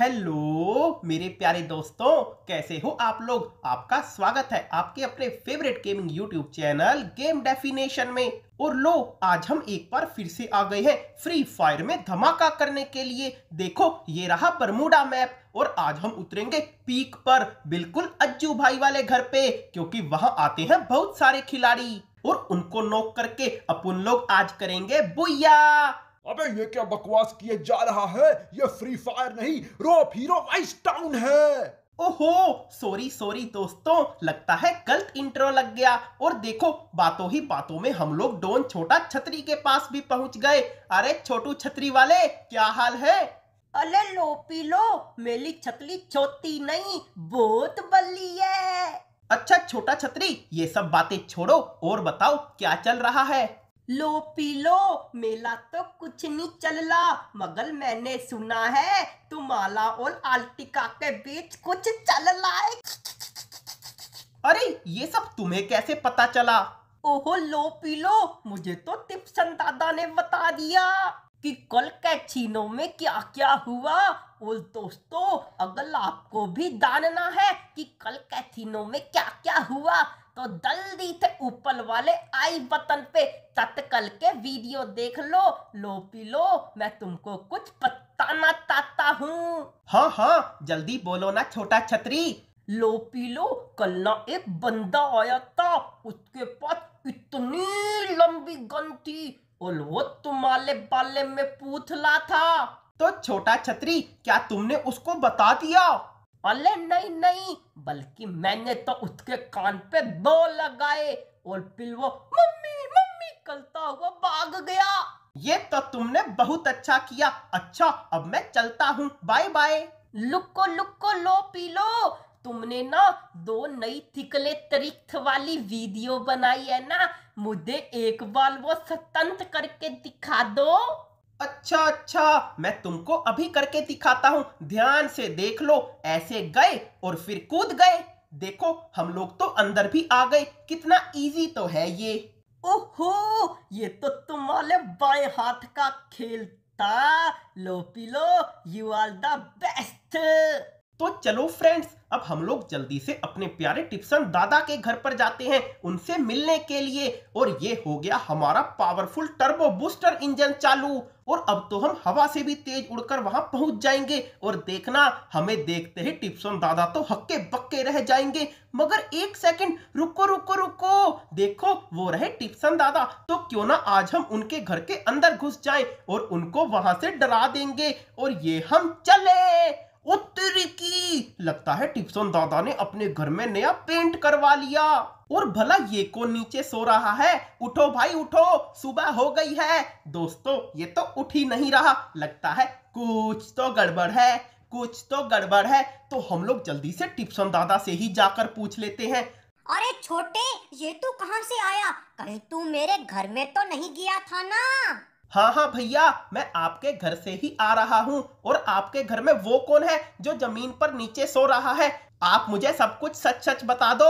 hello मेरे प्यारे दोस्तों कैसे हो आप लोग आपका स्वागत है आपके अपने favourite gaming YouTube channel game definition में और लो आज हम एक बार फिर से आ गए हैं फ्री फायर में धमाका करने के लिए देखो ये रहा बरमूडा मैप और आज हम उतरेंगे पीक पर बिल्कुल अज्जू भाई वाले घर पे क्योंकि वहां आते हैं बहुत सारे खिलाड़ी और उनको नोक करके अपन लोग आज करेंगे बुया अबे ये क्या बकवास किए जा रहा है ये फ्री फायर नहीं रोप हीरो वाइस टाउन है ओहो सॉरी सॉरी दोस्तों लगता है गलत इंट्रो लग गया और देखो बातों ही बातों में हम लोग डोन छोटा छतरी के पास भी पहुंच गए अरे छोटू छतरी वाले क्या हाल है अले लो पी लो मेरी छतरी छोटी नहीं बहुत बल्ली है अच्छा छोटा छतरी ये सब बातें छोड़ो और बताओ क्या चल रहा है लो पी लो मेला तो कुछ नहीं चलला मगर मैंने सुना है तुम आला और आल्टिका के बीच कुछ चल रहा है अरे ये सब तुम्हें कैसे पता चला ओहो लो पी लो मुझे तो तिपसन दादा ने बता दिया कि कल कैचिनो में क्या क्या हुआ बोल दोस्तों अगर आपको भी जानना है कि कल कैथिनो में क्या क्या हुआ तो जल्दी से ऊपर वाले आई बटन पे तत्कल के वीडियो देख लो लो पी लो मैं तुमको कुछ बताना चाहता हूँ हाँ हाँ जल्दी बोलो ना छोटा छतरी लो पी लो कल ना एक बंदा आया था उसके पास इतनी लंबी गन थी और वो तुम्हारे पाले में पूथला था तो छोटा छतरी क्या तुमने उसको बता दिया अले नहीं नहीं बल्कि मैंने तो उसके कान पे दो लगाए और फिर वो मम्मी मम्मी कलता हुआ भाग गया ये तो तुमने बहुत अच्छा किया अच्छा अब मैं चलता हूँ बाय बाय लुको लुको लो पी लो तुमने ना दो नई थिकले तरीक्त वाली वीडियो बनाई है ना मुझे एक बार वो स्वतंत्र करके दिखा दो अच्छा अच्छा मैं तुमको अभी करके दिखाता हूँ ध्यान से देख लो ऐसे गए और फिर कूद गए देखो हम लोग तो अंदर भी आ गए कितना इजी तो है ये ओहो ये तो तुम्हारे बाएं हाथ का खेल था लो पी लो यू आर द बेस्ट तो चलो फ्रेंड्स अब हम लोग जल्दी से अपने प्यारे टिप्सन दादा के घर पर जाते हैं उनसे मिलने के लिए और ये हो गया हमारा पावरफुल टर्बो बूस्टर इंजन चालू और अब तो हम हवा से भी तेज उड़कर वहां पहुंच जाएंगे और देखना हमें देखते ही टिप्सन दादा तो हक्के बक्के रह जाएंगे मगर एक सेकंड रुको रुको रुको देखो वो रहे टिप्सन दादा तो क्यों ना आज हम उनके घर के अंदर घुस जाए और उनको वहां से डरा देंगे और ये हम चले ओ तेरी की लगता है टिप्सन दादा ने अपने घर में नया पेंट करवा लिया और भला ये को नीचे सो रहा है उठो भाई उठो सुबह हो गई है दोस्तों ये तो उठ ही नहीं रहा लगता है कुछ तो गड़बड़ है कुछ तो गड़बड़ है तो हम लोग जल्दी से टिप्सन दादा से ही जाकर पूछ लेते हैं अरे छोटे ये तू कहाँ से आया कल तू मेरे घर में तो नहीं गया था ना हाँ हाँ भैया मैं आपके घर से ही आ रहा हूँ और आपके घर में वो कौन है जो जमीन पर नीचे सो रहा है आप मुझे सब कुछ सच सच बता दो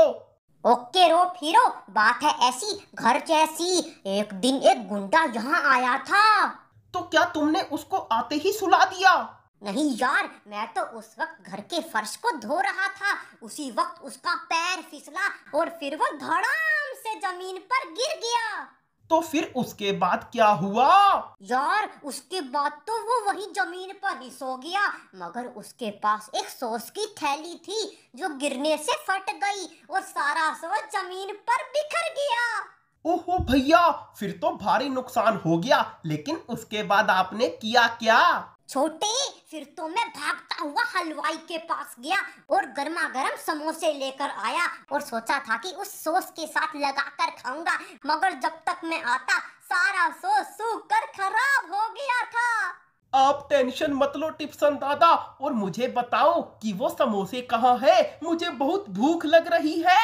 ओके रो फिरो बात है ऐसी घर जैसी एक दिन एक गुंडा यहाँ आया था तो क्या तुमने उसको आते ही सुला दिया नहीं यार मैं तो उस वक्त घर के फर्श को धो रहा था उसी वक्त उसका पैर फिसला और फिर वो धड़ाम से जमीन पर गिर गया तो फिर उसके बाद क्या हुआ यार उसके बाद तो वो वही जमीन पर ही सो गया मगर उसके पास एक सोस की थैली थी जो गिरने से फट गई और सारा सोस जमीन पर बिखर गया ओहो भैया फिर तो भारी नुकसान हो गया लेकिन उसके बाद आपने किया क्या छोटे फिर तो मैं भागता हुआ हलवाई के पास गया और गर्मा गर्म समोसे लेकर आया और सोचा था कि उस सॉस के साथ लगाकर खाऊंगा मगर जब तक मैं आता सारा सॉस सूख कर खराब हो गया था आप टेंशन मत लो टिप्सन दादा और मुझे बताओ कि वो समोसे कहाँ है मुझे बहुत भूख लग रही है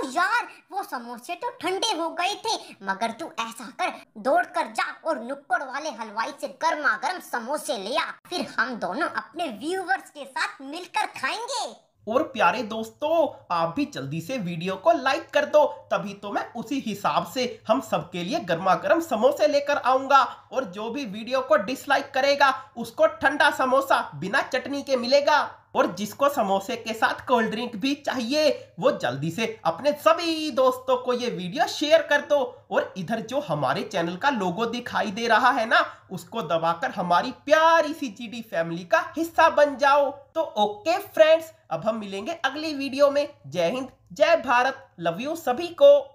को यार वो समोसे तो ठंडे हो गए थे मगर तू ऐसा कर दौड़ कर जा और नुक्कड़ वाले हलवाई से गर्मा गर्म समोसे ले आ फिर हम दोनों अपने व्यूवर्स के साथ मिलकर खाएंगे और प्यारे दोस्तों आप भी जल्दी से वीडियो को लाइक कर दो तभी तो मैं उसी हिसाब से हम सबके लिए गर्मा गर्म समोसे लेकर आऊंगा और जो भी वीडियो को डिसलाइक करेगा उसको ठंडा समोसा बिना चटनी के मिलेगा और जिसको समोसे के साथ कोल्ड ड्रिंक भी चाहिए वो जल्दी से अपने सभी दोस्तों को ये वीडियो शेयर कर दो और इधर जो हमारे चैनल का लोगो दिखाई दे रहा है ना उसको दबाकर हमारी प्यारी सी डी फैमिली का हिस्सा बन जाओ तो ओके फ्रेंड्स अब हम मिलेंगे अगली वीडियो में जय हिंद जय भारत लव यू सभी को